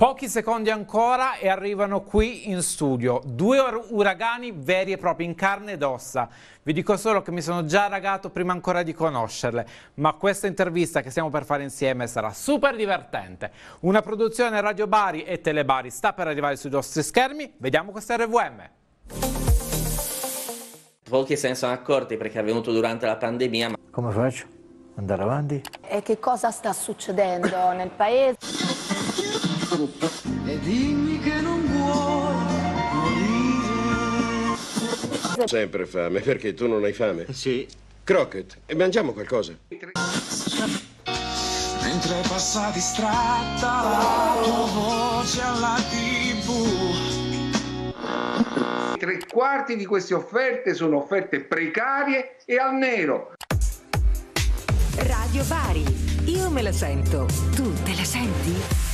Pochi secondi ancora e arrivano qui in studio. Due uragani veri e propri, in carne ed ossa. Vi dico solo che mi sono già ragato prima ancora di conoscerle, ma questa intervista che stiamo per fare insieme sarà super divertente. Una produzione Radio Bari e Telebari sta per arrivare sui nostri schermi. Vediamo questa RVM. Pochi se ne sono accorti perché è avvenuto durante la pandemia. Ma... Come faccio? Andare avanti? E che cosa sta succedendo nel paese? e dimmi che non vuoi morire. Sempre fame, perché tu non hai fame? Sì. Crockett, e mangiamo qualcosa. Mentre passa distratta la tua voce alla tv. Tre quarti di queste offerte sono offerte precarie e al nero. Radio Bari. Io me la sento. Tu te la senti?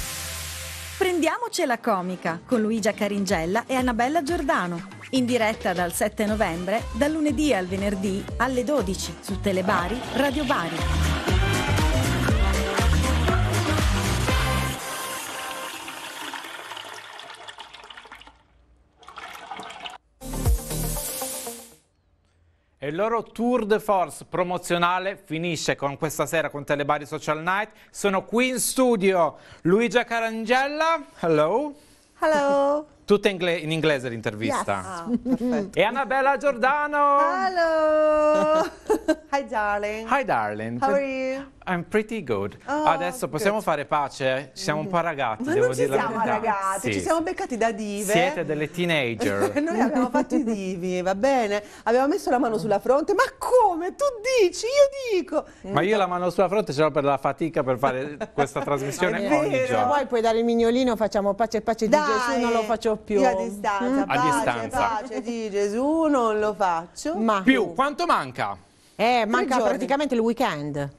Prendiamocela comica con Luigia Caringella e Annabella Giordano. In diretta dal 7 novembre, dal lunedì al venerdì alle 12 su Telebari, Radio Bari. E il loro tour de force promozionale finisce con questa sera con Telebari Social Night. Sono qui in studio Luigia Carangella. Hello. Hello. Tutta ingle in inglese l'intervista. Yes. Ah, e Annabella Giordano! Hello! Hi darling! Hi darling! How are you? I'm pretty good. Oh, Adesso possiamo good. fare pace? Ci siamo un po' ragazzi, Ma devo non ci siamo ragazzi, sì. ci siamo beccati da dive. Siete delle teenager. Noi abbiamo fatto i divi, va bene? Abbiamo messo la mano sulla fronte. Ma come? Tu dici, io dico! Ma io la mano sulla fronte ce l'ho per la fatica per fare questa trasmissione ogni giorno. Se vuoi puoi dare il mignolino, facciamo pace e pace Dai. di Gesù, non lo faccio più. Io a distanza, mm. pace, a distanza. pace di Gesù, non lo faccio. Ma più, quanto manca? Eh, manca praticamente il weekend.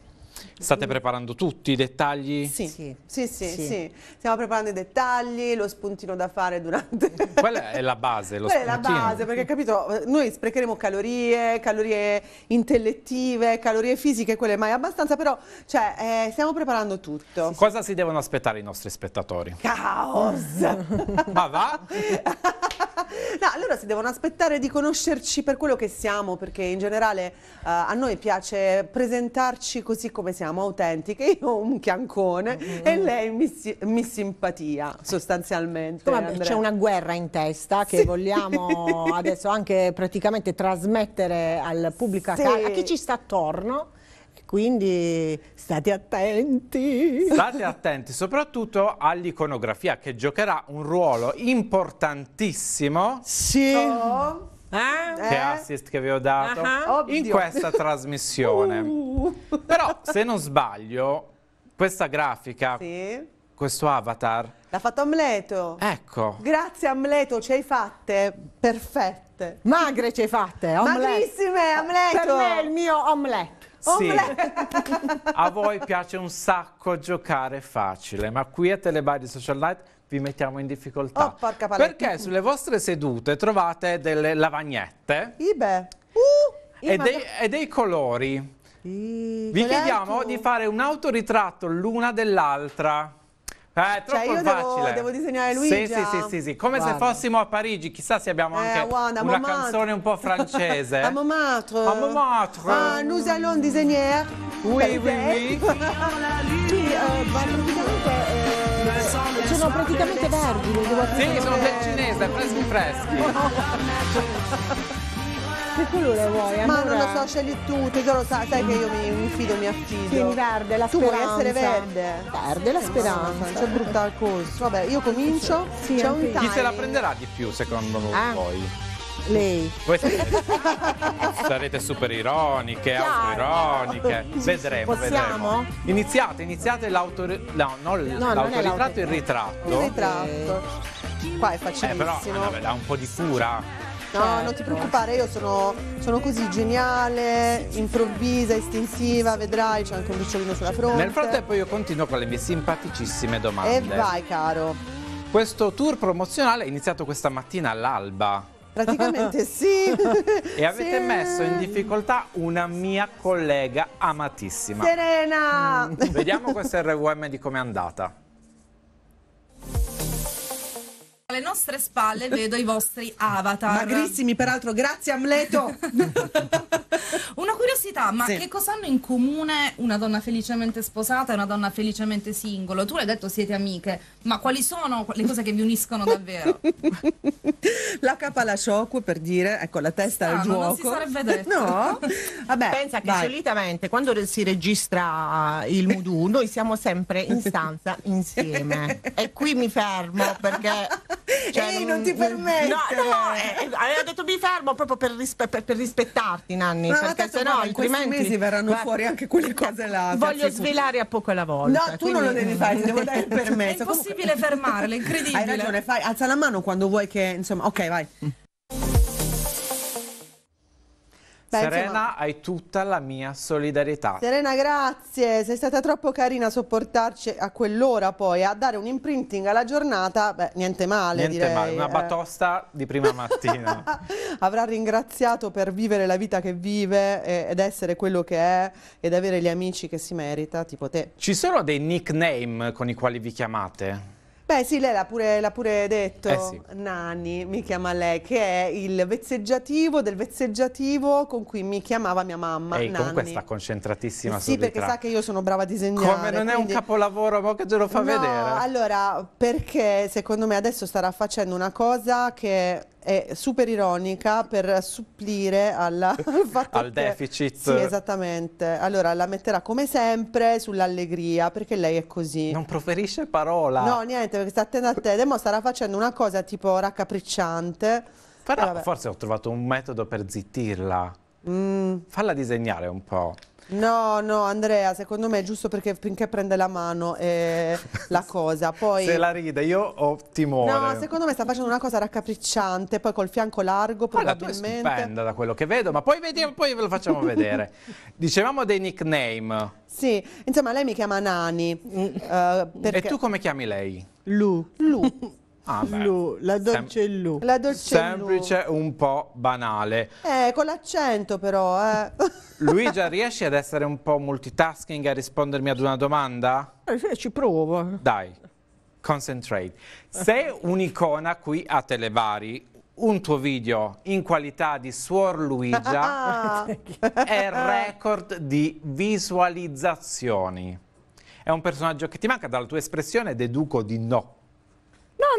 State mm. preparando tutti i dettagli? Sì. Sì. Sì, sì, sì, sì, stiamo preparando i dettagli, lo spuntino da fare durante... Quella è la base, lo Quella spuntino. è la base, perché capito, noi sprecheremo calorie, calorie intellettive, calorie fisiche, quelle mai abbastanza, però cioè, eh, stiamo preparando tutto. Cosa si devono aspettare i nostri spettatori? Caos! Ma va? no, allora si devono aspettare di conoscerci per quello che siamo, perché in generale eh, a noi piace presentarci così come come siamo autentiche, io un chiancone mm. e lei mi, mi simpatia sostanzialmente. C'è una guerra in testa che sì. vogliamo adesso anche praticamente trasmettere al pubblico, sì. a chi ci sta attorno quindi state attenti. State attenti soprattutto all'iconografia che giocherà un ruolo importantissimo. Sì. Oh eh? che assist che vi ho dato uh ah, -huh. Ah. in questa trasmissione. Uh. Però se non sbaglio, questa grafica, sì. questo avatar... L'ha fatto Amleto. Ecco. Grazie Amleto, ci hai fatte perfette. Magre ci hai fatte, omelette. Magrissime, Amleto. Per me è il mio omelette. Sì. a voi piace un sacco giocare facile, ma qui a Telebari Social Light vi mettiamo in difficoltà. Oh, porca Perché sulle vostre sedute trovate delle lavagnette Ibe. Uh, e, dei, e dei colori. I, vi chiediamo di fare un autoritratto l'una dell'altra. Eh, cioè, troppo cioè io facile. Devo, devo disegnare Luigi. Sì, sì, sì, sì, come Guarda. se fossimo a Parigi, chissà se abbiamo eh, anche eh, una canzone un po' francese. a Montmartre. A Montmartre. Ah, nous allons designer. Oui, oui, oui. Qui, euh, sono praticamente vergini. Sì, sono del cinese, freschi freschi. che colore vuoi? Allora... Ma non lo so, scegli tu, tu lo sai, sai che io mi, mi fido, mi affido. Tieni verde, la tu speranza. Tu vuoi essere verde. Verde, la speranza. non C'è brutta cosa. Vabbè, io comincio, sì, c'è un time. Chi se la prenderà di più secondo eh? voi? Lei. Voi sarete, super ironiche, Chiaro. autoironiche. Vedremo, Possiamo? vedremo. Iniziate, iniziate l'auto... No, no, l'autoritratto il ritratto. Il ritratto. Qua è facilissimo. Eh, però Annabella, un po' di cura. No, certo. non ti preoccupare, io sono, sono, così geniale, improvvisa, istintiva, vedrai, c'è anche un bicciolino sulla fronte. Nel frattempo io continuo con le mie simpaticissime domande. E vai, caro. Questo tour promozionale è iniziato questa mattina all'alba. Praticamente sì. e avete sì. messo in difficoltà una mia collega amatissima. Serena! Mm. Vediamo questo RVM di com'è andata. alle nostre spalle vedo i vostri avatar. Magrissimi, peraltro, grazie Amleto. una curiosità, ma sì. che cosa hanno in comune una donna felicemente sposata e una donna felicemente singolo? Tu l'hai detto siete amiche, ma quali sono le cose che vi uniscono davvero? la capa alla shock per dire, ecco, la testa Strano, al gioco. Ah, non si sarebbe detto. No? Vabbè, Pensa che vai. solitamente quando si registra ah, il Mudu, noi siamo sempre in stanza insieme. e qui mi fermo perché cioè, Ehi, non, non ti permettere. No, no, eh, eh, aveva detto mi fermo proprio per, rispe per, per rispettarti, Nanni. Ma perché se no, in altrimenti... questi mesi verranno guarda, fuori anche quelle cose là. Voglio svelare a poco alla volta. No, tu quindi... non lo devi fare, ti devo dare il permesso. È impossibile fermarle, incredibile. Hai ragione, fai, alza la mano quando vuoi che, insomma, ok, vai. Beh, Serena, insomma... hai tutta la mia solidarietà. Serena, grazie, sei stata troppo carina a sopportarci a quell'ora poi, a dare un imprinting alla giornata, beh, niente male Niente direi. male, una eh. batosta eh. di prima mattina. Avrà ringraziato per vivere la vita che vive eh, ed essere quello che è ed avere gli amici che si merita, tipo te. Ci sono dei nickname con i quali vi chiamate? Beh sì, lei l'ha pure, pure, detto, eh sì. Nani mi chiama lei, che è il vezzeggiativo del vezzeggiativo con cui mi chiamava mia mamma, Ehi, Nanni. comunque sta concentratissima eh, sì, Sì, perché sa che io sono brava a disegnare. Come non quindi... è un capolavoro, ma che te lo fa no, vedere? allora, perché secondo me adesso starà facendo una cosa che è super ironica per supplire alla, al, al deficit. sì, esattamente. Allora la metterà come sempre sull'allegria, perché lei è così. Non proferisce parola. No, niente, perché sta attenta a te. Demo starà facendo una cosa tipo raccapricciante. Però eh, forse ho trovato un metodo per zittirla. Mm. Falla disegnare un po'. No, no, Andrea, secondo me è giusto perché finché prende la mano eh, la cosa. Poi... Se la ride, io ho timore. No, secondo me sta facendo una cosa raccapricciante, poi col fianco largo probabilmente. Guarda, tu è da quello che vedo, ma poi, vediamo, poi ve lo facciamo vedere. Dicevamo dei nickname. Sì, insomma lei mi chiama Nani. Uh, perché... E tu come chiami lei? Lu. Lu. Ah, Lu, la Dolce Lu. La Dolce Semplice, Lu. un po' banale. Eh, con l'accento però, eh. Luigia, riesci ad essere un po' multitasking a rispondermi ad una domanda? Eh, sì, ci provo. Dai, concentrate. Sei un'icona qui a Televari, un tuo video in qualità di Suor Luigia ah. è record di visualizzazioni. È un personaggio che ti manca, dalla tua espressione deduco di no.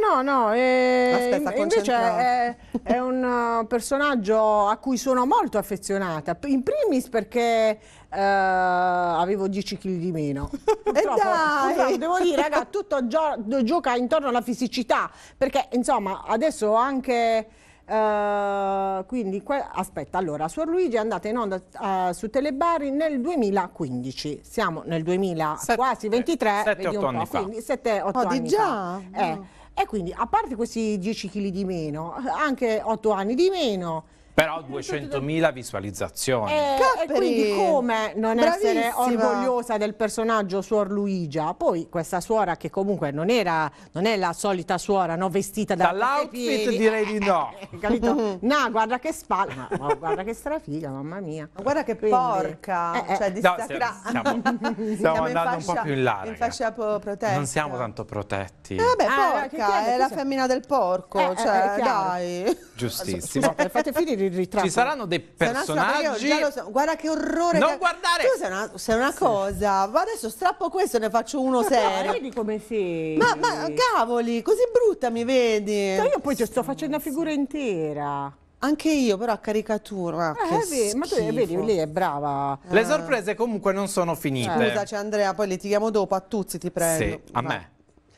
No, no, no, eh, invece è, è, un uh, personaggio a cui sono molto affezionata, in primis perché eh, avevo 10 kg di meno. e dai! Devo dire, raga, tutto gio gioca intorno alla fisicità, perché insomma adesso anche... Uh, quindi aspetta, allora, Suor Luigi è andata in onda uh, su Telebari nel 2015, siamo nel 2000, Set, quasi 23, 7-8 anni fa. 7-8 oh, anni già? fa. Eh. No. E quindi, a parte questi 10 kg di meno, anche 8 anni di meno, però 200.000 visualizzazioni. Eh, e, e, quindi come non Bravissima. essere orgogliosa del personaggio Suor Luigia? Poi questa suora che comunque non, era, non è la solita suora no? vestita da Dall'outfit direi di no. Eh, capito? no, guarda che spalla, ma guarda che strafiga, mamma mia. Ma guarda che quindi, porca, eh, eh. cioè di No, stiamo, stiamo, stiamo andando fascia, un po' più in là. In fascia protetta. Non siamo tanto protetti. Eh beh, ah, porca, è, la femmina del porco, eh, cioè dai. Giustissimo. fate finire ritratto. Ci saranno dei personaggi. No, so. Guarda che orrore. Non che... guardare. Tu sei una, sei una cosa. Ma adesso strappo questo e ne faccio uno serio. Ma vedi come sei. Ma, ma, cavoli, così brutta mi vedi. No, io poi ci sto facendo una figura intera. Anche io, però a caricatura. Eh, ma tu vedi, lei è brava. Le sorprese comunque non sono finite. Eh, c'è Andrea, poi litighiamo dopo, a tutti ti prendo. Sì, a Va. me.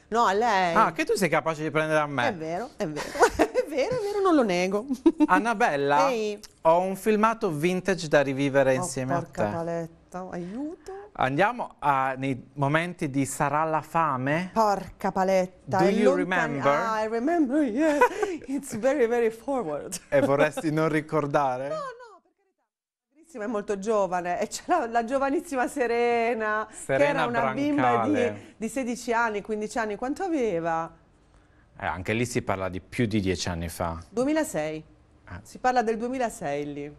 No, a lei. Ah, che tu sei capace di prendere a me. È vero, è vero. vero, è vero, non lo nego. Annabella, Ehi. ho un filmato vintage da rivivere oh, insieme a te. Porca paletta, aiuto. Andiamo a, nei momenti di Sarà la fame. Porca paletta. Do you remember? Ah, I remember, yeah. It's very, very forward. E vorresti non ricordare? No, no è molto giovane e c'era la giovanissima Serena, Serena che era una Brancale. bimba di, di, 16 anni, 15 anni, quanto aveva? Eh, anche lì si parla di più di dieci anni fa. 2006. Ah. Eh. Si parla del 2006 lì.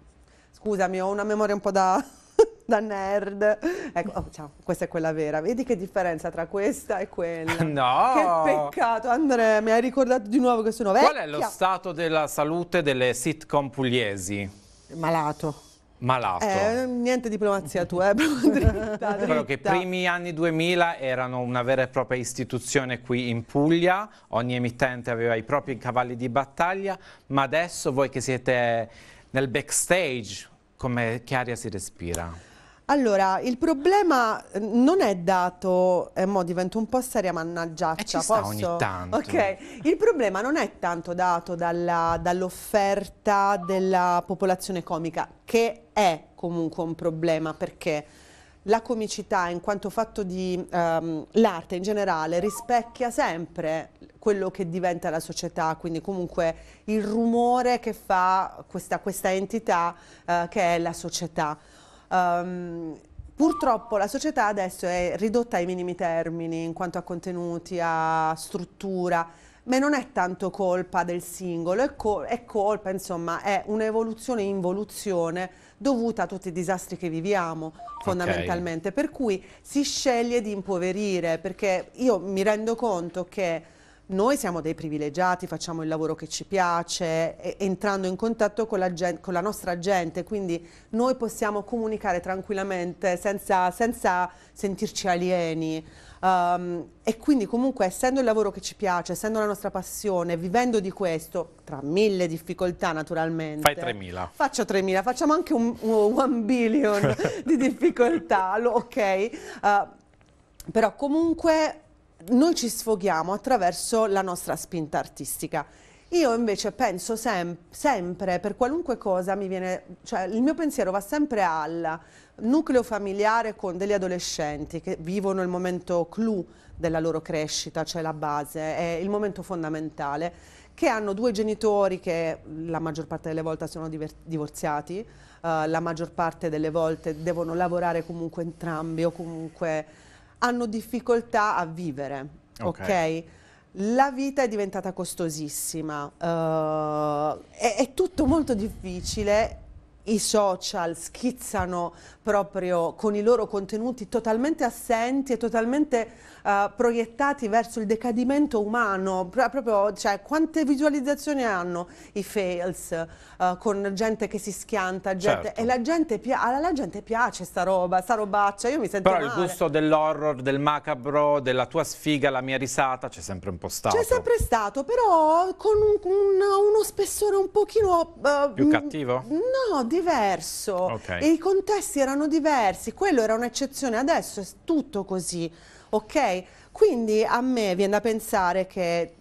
Scusami, ho una memoria un po' da da nerd. Ecco, oh, ciao, questa è quella vera. Vedi che differenza tra questa e quella. No! Che peccato, Andrea, mi hai ricordato di nuovo che sono vecchia. Qual è lo stato della salute delle sitcom pugliesi? Malato malato. Eh, niente diplomazia tua, eh, dritta, dritta. che i primi anni 2000 erano una vera e propria istituzione qui in Puglia, ogni emittente aveva i propri cavalli di battaglia, ma adesso voi che siete nel backstage, come che aria si respira? Allora, il problema eh, non è dato, eh, mo divento un po' seria mannaggiaccia, eh ci cioè, sta posso? ogni tanto. Ok, il problema non è tanto dato dall'offerta dall della popolazione comica, che è comunque un problema perché la comicità in quanto fatto di um, l'arte in generale rispecchia sempre quello che diventa la società, quindi comunque il rumore che fa questa, questa entità uh, che è la società. Um, Purtroppo la società adesso è ridotta ai minimi termini in quanto a contenuti, a struttura, ma non è tanto colpa del singolo, è, col è colpa, insomma, è un'evoluzione involuzione dovuta a tutti i disastri che viviamo fondamentalmente, okay. per cui si sceglie di impoverire, perché io mi rendo conto che noi siamo dei privilegiati, facciamo il lavoro che ci piace, entrando in contatto con la, con la nostra gente, quindi noi possiamo comunicare tranquillamente senza, senza sentirci alieni. Um, e quindi comunque essendo il lavoro che ci piace, essendo la nostra passione, vivendo di questo, tra mille difficoltà naturalmente. Fai 3.000. Faccio 3.000, facciamo anche un, un billion di difficoltà, ok? Uh, però comunque noi ci sfoghiamo attraverso la nostra spinta artistica. Io invece penso sem sempre, per qualunque cosa mi viene, cioè il mio pensiero va sempre al nucleo familiare con degli adolescenti che vivono il momento clou della loro crescita, cioè la base, è il momento fondamentale, che hanno due genitori che la maggior parte delle volte sono divorziati, eh, la maggior parte delle volte devono lavorare comunque entrambi o comunque hanno difficoltà a vivere, ok? okay? La vita è diventata costosissima, uh, è, è tutto molto difficile i social schizzano proprio con i loro contenuti totalmente assenti e totalmente eh, proiettati verso il decadimento umano, proprio, cioè, quante visualizzazioni hanno i fails uh, con gente che si schianta, gente, certo. e la gente, alla gente piace sta roba, sta robaccia, io mi sento Però male. il gusto dell'horror, del macabro, della tua sfiga, la mia risata, c'è sempre un po' stato. C'è sempre stato, però con un, un, uno spessore un pochino... Uh, Più mm, cattivo? No, diverso. Okay. E i contesti erano diversi, quello era un'eccezione, adesso è tutto così ok? Quindi a me viene da pensare che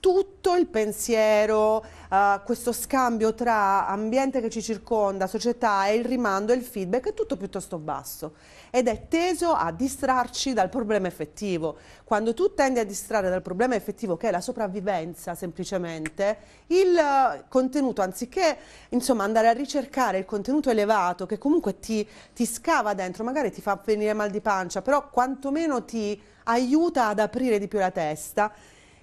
tutto il pensiero, uh, questo scambio tra ambiente che ci circonda, società e il rimando e il feedback è tutto piuttosto basso ed è teso a distrarci dal problema effettivo. Quando tu tendi a distrarre dal problema effettivo, che è la sopravvivenza semplicemente, il eh, contenuto, anziché insomma, andare a ricercare il contenuto elevato, che comunque ti, ti scava dentro, magari ti fa venire mal di pancia, però quantomeno ti aiuta ad aprire di più la testa,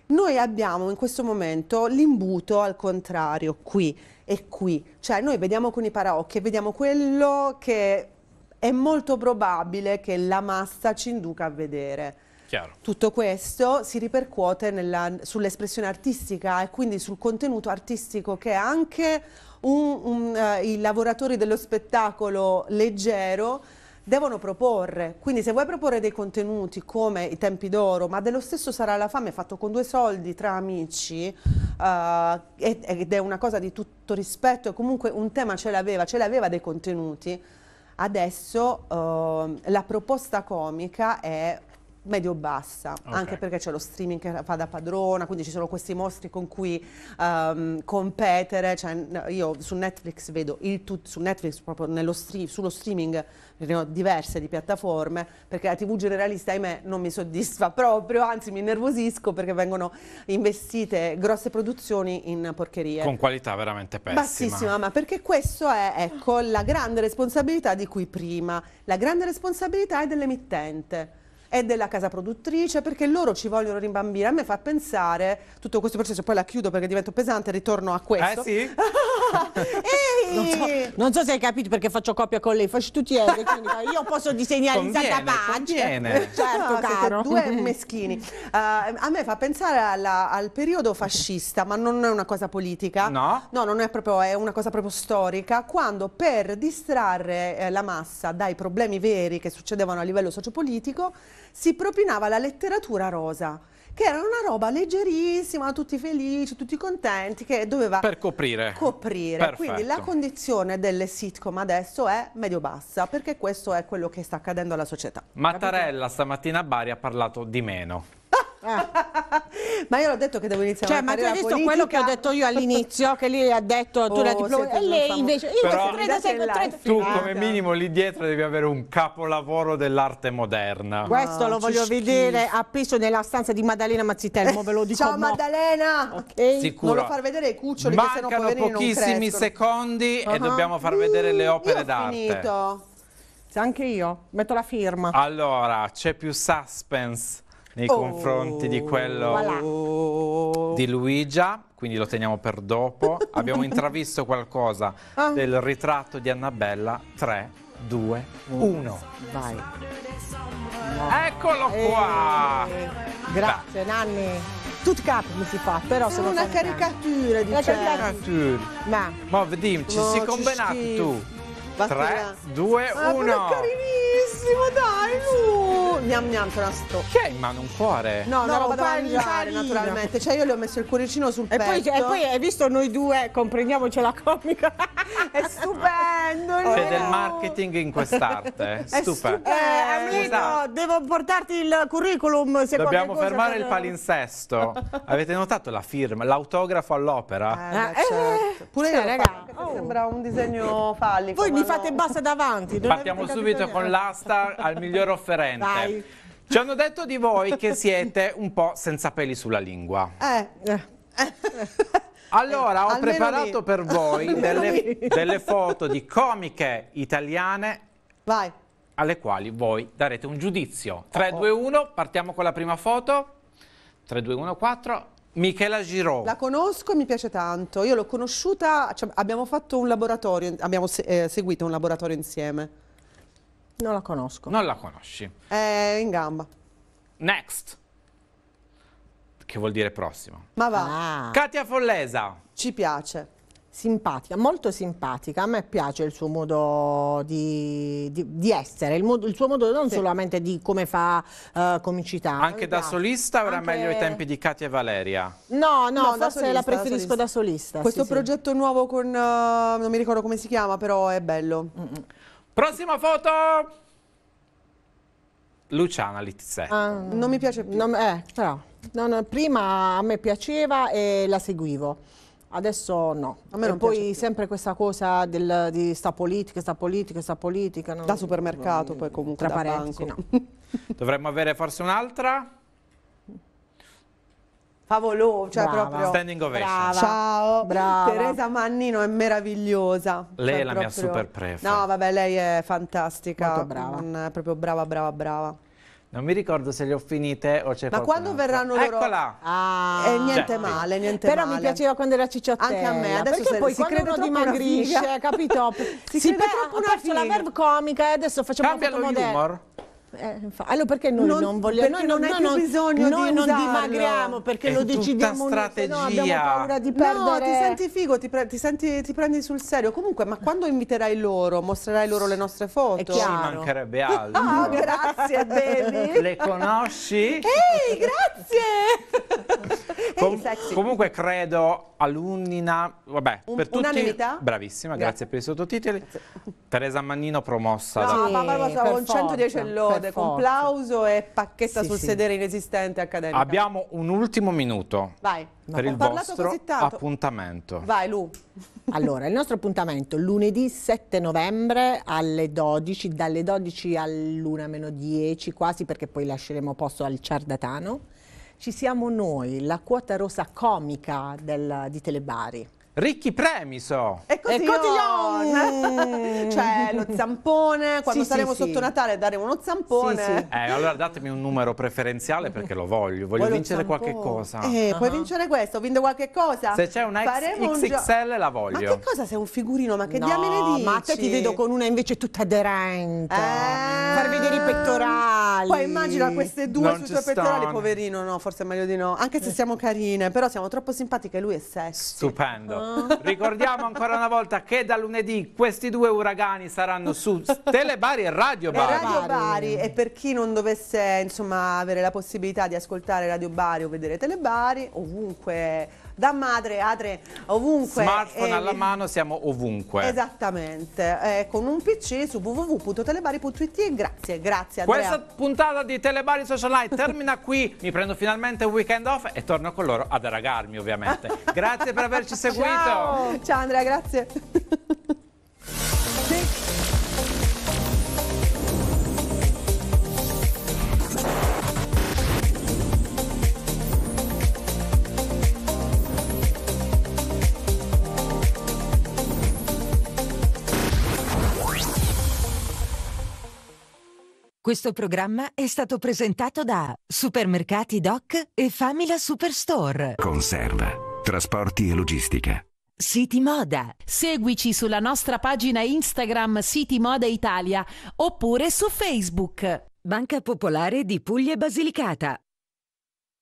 noi abbiamo in questo momento l'imbuto al contrario, qui e qui. Cioè noi vediamo con i paraocchi, vediamo quello che è molto probabile che la massa ci induca a vedere. Chiaro. Tutto questo si ripercuote sull'espressione artistica e quindi sul contenuto artistico che anche un, un, uh, i lavoratori dello spettacolo leggero devono proporre. Quindi se vuoi proporre dei contenuti come i tempi d'oro, ma dello stesso sarà la fame fatto con due soldi tra amici, uh, ed è una cosa di tutto rispetto, comunque un tema ce l'aveva, ce l'aveva dei contenuti, Adesso eh, la proposta comica è medio-bassa, okay. anche perché c'è lo streaming che fa da padrona, quindi ci sono questi mostri con cui um, competere, cioè, io su Netflix vedo il tutto, su Netflix proprio stream, sullo streaming ne diverse di piattaforme, perché la tv generalista ahimè non mi soddisfa proprio, anzi mi innervosisco perché vengono investite grosse produzioni in porcherie. Con qualità veramente pessima. Bassissima, ma perché questo è ecco, la grande responsabilità di cui prima, la grande responsabilità è dell'emittente è della casa produttrice, perché loro ci vogliono rimbambire. A me fa pensare tutto questo processo, poi la chiudo perché divento pesante, e ritorno a questo. Eh sì? non, so, non, so, se hai capito perché faccio coppia con lei, faccio tutti L, quindi io posso disegnare conviene, in santa pace. Certo, no, caro. Due meschini. Uh, a me fa pensare alla, al periodo fascista, ma non è una cosa politica. No? No, non è proprio, è una cosa proprio storica, quando per distrarre eh, la massa dai problemi veri che succedevano a livello sociopolitico si propinava la letteratura rosa che era una roba leggerissima, tutti felici, tutti contenti, che doveva per coprire. coprire. Quindi la condizione delle sitcom adesso è medio-bassa, perché questo è quello che sta accadendo alla società. Mattarella stamattina a Bari ha parlato di meno. Ah. Ma io l'ho detto che devo iniziare cioè, ma tu hai visto quello che ho detto io all'inizio, che lei ha detto tu oh, la diploma e lei invece io Però, credo sei credo... Tu come minimo lì dietro devi avere un capolavoro dell'arte moderna. Questo ah, lo voglio schifo. vedere appeso nella stanza di Maddalena Mazzitelmo, ve lo dico. Ciao mo. Maddalena. Okay. Sicuro. Non lo far vedere i cuccioli Mancano che sennò poverini pochissimi secondi uh -huh. e uh-huh. dobbiamo far vedere le opere d'arte. Finito. Anche io metto la firma. Allora, c'è più suspense nei oh, confronti di oh, quello voilà. di Luigia, quindi lo teniamo per dopo. Abbiamo intravisto qualcosa ah. del ritratto di Annabella 3, 2, 1. Vai. Eccolo eh, qua! Eh, grazie Beh. Nanni. Tutto cap mi si fa, però sono una caricatura, diciamo. Una caricatura. Ma, ah, Ma ci no, si combinati tu. 3, 2, 1. ma carinissimo, dai, lui! tu gnam gnam c'era Che hai in mano un cuore? No, no, una da mangiare naturalmente. Cioè io le ho messo il cuoricino sul e Poi, e poi hai visto noi due, comprendiamoci la comica. È stupendo. Oh, C'è del marketing in quest'arte. Eh. È stupendo. Eh, amico, devo portarti il curriculum se Dobbiamo fermare il palinsesto. Avete notato la firma, l'autografo all'opera? Eh, eh, eh, certo. Pure cioè, raga, oh. sembra un disegno fallico. Voi mi fate bassa basta davanti. Partiamo subito con l'asta al miglior offerente. Dai. Ci hanno detto di voi che siete un po' senza peli sulla lingua. Eh. eh. Allora, ho Almeno preparato lì. per voi delle, delle foto di comiche italiane Vai. alle quali voi darete un giudizio. 3, oh. 2, 1, partiamo con la prima foto. 3, 2, 1, 4. Michela Giro. La conosco e mi piace tanto. Io l'ho conosciuta, cioè abbiamo fatto un laboratorio, abbiamo se eh, seguito un laboratorio insieme. Non la conosco. Non la conosci. È in gamba. Next. Che vuol dire prossimo. Ma va. Ah. Katia Follesa. Ci piace. Simpatica, molto simpatica, a me piace il suo modo di, di, di essere, il, modo, il, suo modo non sì. solamente di come fa uh, comicità. Anche da solista era Anche... meglio i tempi di Katia e Valeria? No, no, no forse solista, la preferisco da solista. Da solista. Questo sì, progetto sì. nuovo con, uh, non mi ricordo come si chiama, però è bello. Mm -mm. Prossima foto! Luciana Lizzè. Uh, ah, non mi piace Non, eh, però, non, prima a me piaceva e la seguivo. Adesso no. A me e poi sempre questa cosa del, di sta politica, sta politica, sta politica. No? Da supermercato mm. poi comunque. Tra parenti, no. Dovremmo avere forse un'altra? favoloso, cioè Brava. proprio standing ovation. Brava. Ciao. Brava. Teresa Mannino è meravigliosa. Lei cioè, è la proprio... mia super pref. No, vabbè, lei è fantastica. Molto brava. Non, mm, proprio brava, brava, brava. Non mi ricordo se le ho finite o c'è Ma quando altro. verranno loro? Eccola! Ah, eh, niente cioè, male, niente Però male. mi piaceva quando era cicciottella. Anche a me. Adesso perché se, poi si crede uno dimagrisce, cioè, capito? si, si crede troppo una figa. Faccio la verve comica e adesso facciamo Cambia un fotomodello. Humor. Eh, allora perché noi non, non vogliamo... Perché noi non, non hai non, bisogno noi di non dimagriamo perché è lo decidiamo strategia. no, paura di perdere... No, ti senti figo, ti, pre ti, senti, ti, prendi sul serio. Comunque, ma quando inviterai loro, mostrerai loro le nostre foto? Ci mancherebbe ah, altro. Ah, grazie, Deli. Le conosci? Ehi, grazie! Com Ehi, comunque credo alunnina vabbè, Un, per tutti... Unanimità? Bravissima, grazie, grazie per i sottotitoli. Grazie. Teresa Mannino promossa no, da... No, sì, ma, ma, ma, un 110 lode Forza. con e pacchetta sì, sul sì. sedere inesistente accademico. Abbiamo un ultimo minuto. Vai. Per il vostro appuntamento. Vai Lu. Allora, il nostro appuntamento lunedì 7 novembre alle 12, dalle 12 all'una meno 10 quasi perché poi lasceremo posto al Ciardatano. Ci siamo noi, la quota rosa comica del, di Telebari. Ricchi premi so! E cotillon! cioè lo zampone, quando sì, saremo sì, sotto sì. Natale daremo uno zampone. Eh, allora datemi un numero preferenziale perché lo voglio, voglio Vuoi vincere qualche cosa. Eh, uh -huh. puoi ah. vincere questo, vinto qualche cosa. Se c'è una XXL la voglio. Ma che cosa sei un figurino, ma che no, diamine dici? ma te ti vedo con una invece tutta aderente. Eh. Far vedere i pettorali pettorali. Poi immagina queste due non sui suoi pettorali, stanno. poverino, no, forse è meglio di no. Anche se ecco. siamo carine, però siamo troppo simpatiche, lui è sexy. Stupendo. Ah. Ricordiamo ancora una volta che da lunedì questi due uragani saranno su Telebari e Radio Bari. E Radio Bari e per chi non dovesse, insomma, avere la possibilità di ascoltare Radio Bari o vedere Telebari, ovunque da madre, adre, ovunque. Smartphone e... Eh, alla mano, siamo ovunque. Esattamente, eh, con un PC su www.telebari.it e grazie, grazie Andrea. Questa puntata di Telebari Social Live termina qui, mi prendo finalmente un weekend off e torno con loro ad arragarmi ovviamente. Grazie per averci seguito. Ciao, Ciao Andrea, grazie. Questo programma è stato presentato da Supermercati Doc e Famila Superstore. Conserva, trasporti e logistica. City Moda. Seguici sulla nostra pagina Instagram City Moda Italia oppure su Facebook. Banca Popolare di Puglia e Basilicata